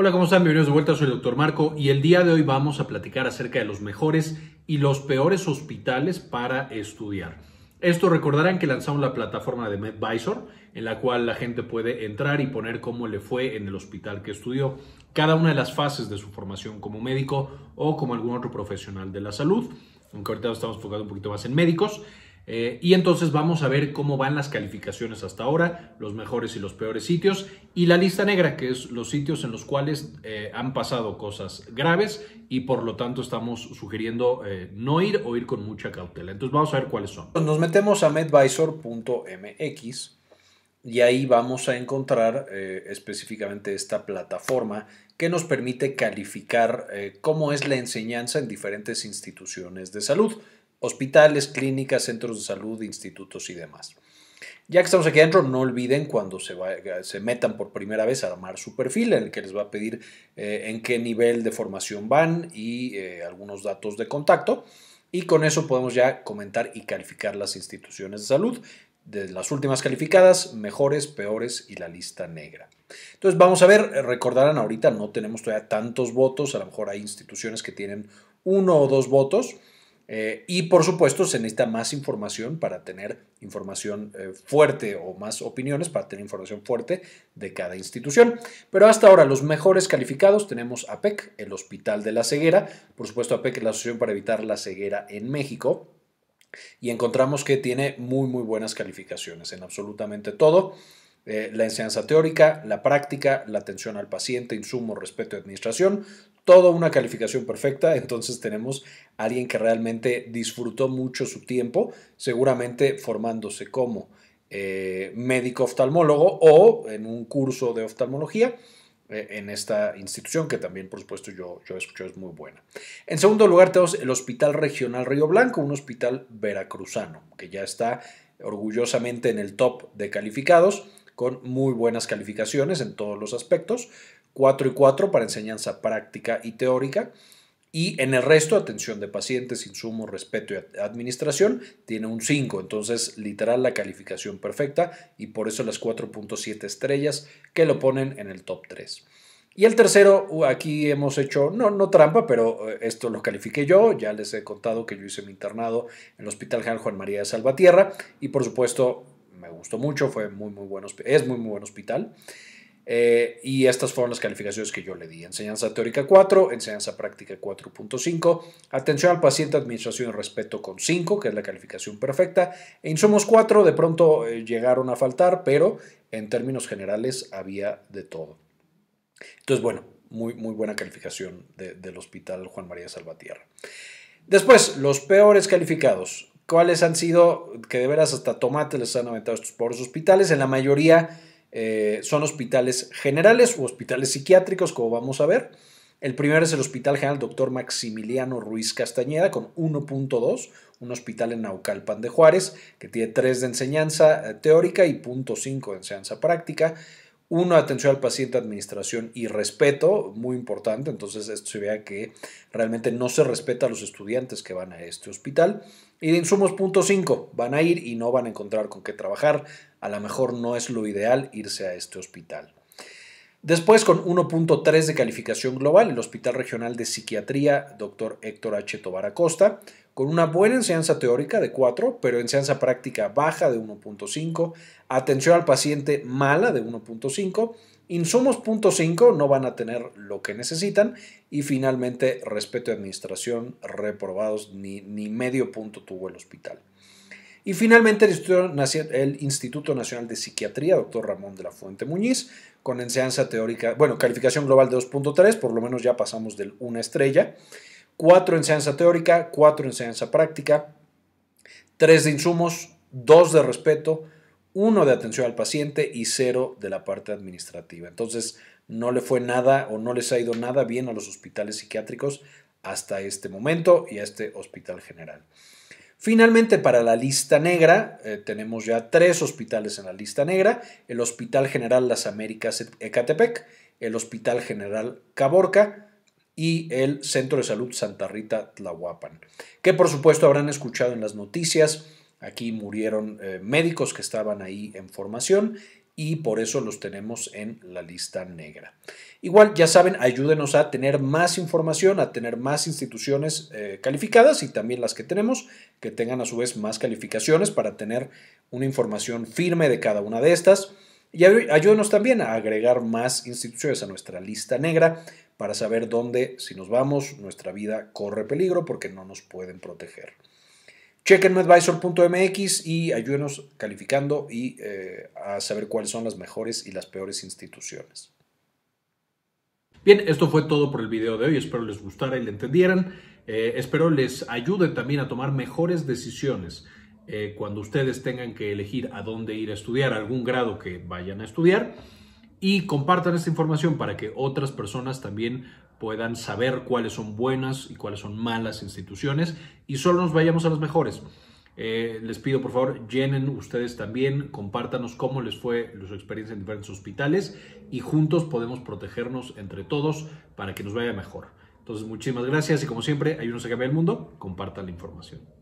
Hola, ¿cómo están? Bienvenidos de vuelta, soy el doctor Marco y el día de hoy vamos a platicar acerca de los mejores y los peores hospitales para estudiar. Esto recordarán que lanzamos la plataforma de MedVisor, en la cual la gente puede entrar y poner cómo le fue en el hospital que estudió, cada una de las fases de su formación como médico o como algún otro profesional de la salud, aunque ahorita nos estamos enfocando un poquito más en médicos. Eh, y entonces vamos a ver cómo van las calificaciones hasta ahora, los mejores y los peores sitios, y la lista negra, que es los sitios en los cuales eh, han pasado cosas graves y por lo tanto estamos sugiriendo eh, no ir o ir con mucha cautela. Entonces vamos a ver cuáles son. Nos metemos a medvisor.mx y ahí vamos a encontrar específicamente esta plataforma que nos permite calificar cómo es la enseñanza en diferentes instituciones de salud hospitales, clínicas, centros de salud, institutos y demás. Ya que estamos aquí adentro, no olviden cuando se, metan por primera vez a armar su perfil, en el que les va a pedir eh, en qué nivel de formación van y eh, algunos datos de contacto. Y con eso podemos ya comentar y calificar las instituciones de salud, de las últimas calificadas, mejores, peores y la lista negra. Entonces vamos a ver, recordarán ahorita, no tenemos todavía tantos votos, a lo mejor hay instituciones que tienen uno o dos votos. Eh, y por supuesto se necesita más información para tener información eh, fuerte o más opiniones para tener información fuerte de cada institución. Pero hasta ahora los mejores calificados tenemos APEC, el Hospital de la Ceguera, por supuesto APEC es la Asociación para Evitar la Ceguera en México, y encontramos que tiene muy muy buenas calificaciones en absolutamente todo. Eh, la enseñanza teórica, la práctica, la atención al paciente, insumo, respeto y administración todo una calificación perfecta, entonces tenemos a alguien que realmente disfrutó mucho su tiempo, seguramente formándose como eh, médico oftalmólogo o en un curso de oftalmología eh, en esta institución que también por supuesto yo, yo escuchado es muy buena. En segundo lugar tenemos el Hospital Regional Río Blanco, un hospital veracruzano que ya está orgullosamente en el top de calificados con muy buenas calificaciones en todos los aspectos. 4 y 4 para enseñanza práctica y teórica. Y en el resto, atención de pacientes, insumos, respeto y administración, tiene un 5. Entonces, literal, la calificación perfecta y por eso las 4.7 estrellas que lo ponen en el top 3. Y el tercero, uh, aquí hemos hecho, no, no trampa, pero eh, esto lo califiqué yo. Ya les he contado que yo hice mi internado en el Hospital General Juan María de Salvatierra y por supuesto me gustó mucho, fue muy, muy es muy, muy buen hospital. Eh, y estas fueron las calificaciones que yo le di. Enseñanza teórica 4, enseñanza práctica 4.5, atención al paciente, administración y respeto con 5, que es la calificación perfecta. E insumos 4, de pronto eh, llegaron a faltar, pero en términos generales había de todo. Entonces, bueno, muy, muy buena calificación del hospital Juan María Salvatierra. Después, los peores calificados. ¿Cuáles han sido? Que de veras hasta tomate les han aventado estos pobres hospitales. En la mayoría eh, son hospitales generales u hospitales psiquiátricos, como vamos a ver. El primero es el Hospital General Dr. Maximiliano Ruiz Castañeda con 1.2, un hospital en Naucalpan de Juárez que tiene 3 de enseñanza eh, teórica y 0.5 de enseñanza práctica. Uno, atención al paciente, administración y respeto, muy importante. Entonces, esto se vea que realmente no se respeta a los estudiantes que van a este hospital. Y de insumos, punto 5, van a ir y no van a encontrar con qué trabajar. A lo mejor no es lo ideal irse a este hospital. Después, con 1.3 de calificación global, el Hospital Regional de Psiquiatría, Dr. Héctor H. Tobar con una buena enseñanza teórica de 4, pero enseñanza práctica baja de 1.5, atención al paciente mala de 1.5, insumos 0.5, no van a tener lo que necesitan, y finalmente respeto de administración, reprobados, ni medio punto tuvo el hospital. Y finalmente el Instituto Nacional de Psiquiatría, doctor Ramón de la Fuente Muñiz, con enseñanza teórica, bueno, calificación global de 2.3, por lo menos ya pasamos del una estrella, 4 enseñanza teórica, 4 enseñanza práctica, tres de insumos, dos de respeto, uno de atención al paciente y cero de la parte administrativa. Entonces, no le fue nada o no les ha ido nada bien a los hospitales psiquiátricos hasta este momento y a este hospital general. Finalmente, para la lista negra, eh, tenemos ya tres hospitales en la lista negra, el Hospital General Las Américas Ecatepec, el Hospital General Caborca y el Centro de Salud Santa Rita Tlahuapan, que por supuesto habrán escuchado en las noticias. Aquí murieron eh, médicos que estaban ahí en formación y por eso los tenemos en la lista negra. Igual, ya saben, ayúdenos a tener más información, a tener más instituciones eh, calificadas y también las que tenemos, que tengan a su vez más calificaciones para tener una información firme de cada una de estas. Y ayúdenos también a agregar más instituciones a nuestra lista negra para saber dónde, si nos vamos, nuestra vida corre peligro porque no nos pueden proteger. Chequen y ayúdenos calificando y eh, a saber cuáles son las mejores y las peores instituciones. Bien, esto fue todo por el video de hoy. Espero les gustara y le entendieran. Eh, espero les ayude también a tomar mejores decisiones eh, cuando ustedes tengan que elegir a dónde ir a estudiar, algún grado que vayan a estudiar. Y compartan esta información para que otras personas también puedan saber cuáles son buenas y cuáles son malas instituciones y solo nos vayamos a las mejores. Eh, les pido por favor llenen ustedes también, compártanos cómo les fue su experiencia en diferentes hospitales y juntos podemos protegernos entre todos para que nos vaya mejor. Entonces muchísimas gracias y como siempre, ayúdenos a cambiar el mundo, compartan la información.